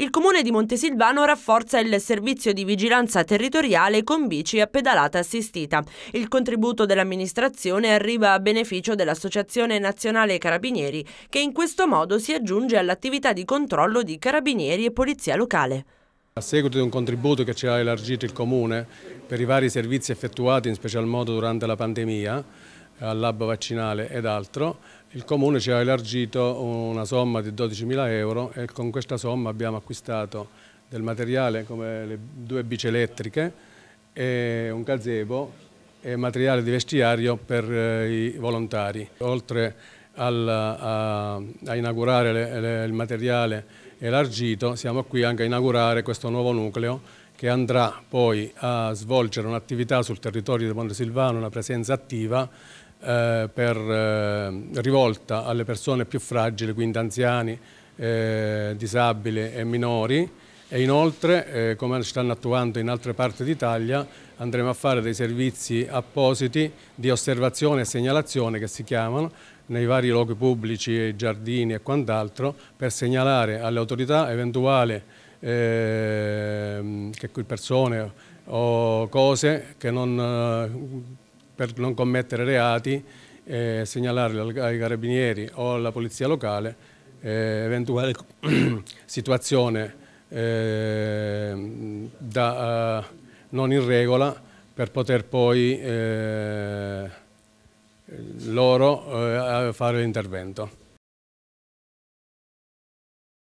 Il comune di Montesilvano rafforza il servizio di vigilanza territoriale con bici a pedalata assistita. Il contributo dell'amministrazione arriva a beneficio dell'Associazione Nazionale Carabinieri, che in questo modo si aggiunge all'attività di controllo di carabinieri e polizia locale. A seguito di un contributo che ci ha elargito il Comune per i vari servizi effettuati in special modo durante la pandemia, al lab vaccinale ed altro, il Comune ci ha elargito una somma di 12.000 euro e con questa somma abbiamo acquistato del materiale come le due bici elettriche, un gazebo e materiale di vestiario per eh, i volontari. Oltre al, a, a, inaugurare le, le, il materiale elargito siamo qui anche a inaugurare questo nuovo nucleo che andrà poi a svolgere un'attività sul territorio di Monte Silvano, una presenza attiva eh, per, eh, rivolta alle persone più fragili, quindi anziani, eh, disabili e minori e inoltre, eh, come stanno attuando in altre parti d'Italia, andremo a fare dei servizi appositi di osservazione e segnalazione che si chiamano nei vari luoghi pubblici, giardini e quant'altro per segnalare alle autorità eventuali ehm, persone o cose che non eh, per non commettere reati, eh, segnalarli ai carabinieri o alla polizia locale eh, eventuale situazione eh, da, eh, non in regola per poter poi eh, loro eh, fare l'intervento.